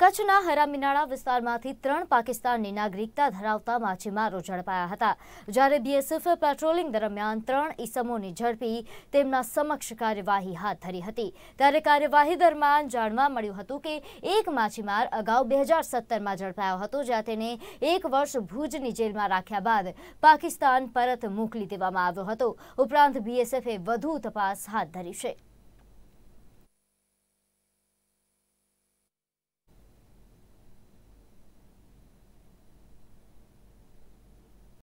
કચ્છના હરામીનાળા વિસ્તારમાંથી ત્રણ પાકિસ્તાનની નાગરિકતા ધરાવતા માછીમારો ઝડપાયા હતા જ્યારે બીએસએફ પેટ્રોલિંગ દરમિયાન ત્રણ ઈસમોની ઝડપી તેમના સમક્ષ કાર્યવાહી હાથ ધરી હતી ત્યારે કાર્યવાહી દરમિયાન જાણવા મળ્યું હતું કે એક માછીમાર અગાઉ બે હજાર સત્તરમાં ઝડપાયો હતો જ્યાં તેને એક વર્ષ ભુજની જેલમાં રાખ્યા બાદ પાકિસ્તાન પરત મોકલી દેવામાં આવ્યો હતો ઉપરાંત બીએસએફે વધુ તપાસ હાથ ધરી છે